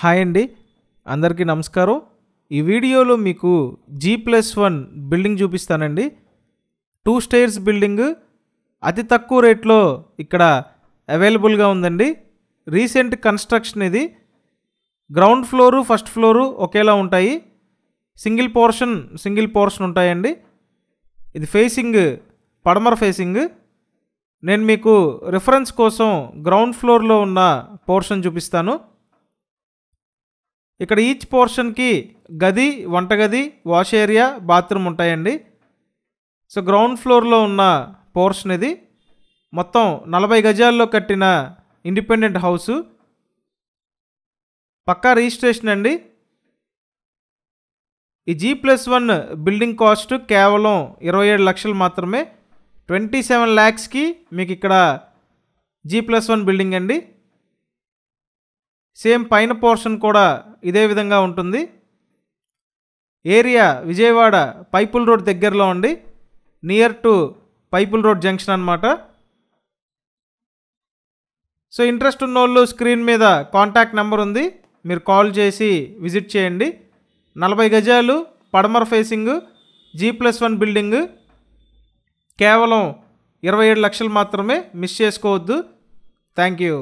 hi అండి అందరికీ నమస్కారం ఈ వీడియోలో మీకు జీ ప్లస్ వన్ బిల్డింగ్ చూపిస్తానండి టూ స్టేర్స్ బిల్డింగ్ అతి తక్కువ రేట్లో ఇక్కడ అవైలబుల్గా ఉందండి రీసెంట్ కన్స్ట్రక్షన్ ఇది గ్రౌండ్ ఫ్లోరు ఫస్ట్ ఫ్లోరు ఒకేలా ఉంటాయి సింగిల్ పోర్షన్ సింగిల్ పోర్షన్ ఉంటాయండి ఇది ఫేసింగ్ పడమర ఫేసింగ్ నేను మీకు రిఫరెన్స్ కోసం గ్రౌండ్ ఫ్లోర్లో ఉన్న పోర్షన్ చూపిస్తాను ఇక్కడ ఈచ్ పోర్షన్కి గది వంటగది వాష్ ఏరియా బాత్రూమ్ ఉంటాయండి సో గ్రౌండ్ ఫ్లోర్లో ఉన్న పోర్షన్ ఇది మొత్తం నలభై గజాల్లో కట్టిన ఇండిపెండెంట్ హౌసు పక్కా రిజిస్ట్రేషన్ అండి ఈ G plus one building cost కేవలం ఇరవై ఏడు లక్షలు మాత్రమే ట్వంటీ సెవెన్ ల్యాక్స్కి మీకు ఇక్కడ జీ ప్లస్ వన్ బిల్డింగ్ అండి సేమ్ పైన పోర్షన్ కూడా ఇదే విధంగా ఉంటుంది ఏరియా విజయవాడ పైపుల్ రోడ్ దగ్గరలో ఉండి నియర్ టు పైపుల్ రోడ్ జంక్షన్ అనమాట సో ఇంట్రెస్ట్ ఉన్న వాళ్ళు స్క్రీన్ మీద కాంటాక్ట్ నెంబర్ ఉంది మీరు కాల్ చేసి విజిట్ చేయండి నలభై గజాలు పడమర facing G plus one building కేవలం ఇరవై ఏడు లక్షలు మాత్రమే మిస్ చేసుకోవద్దు థ్యాంక్ యూ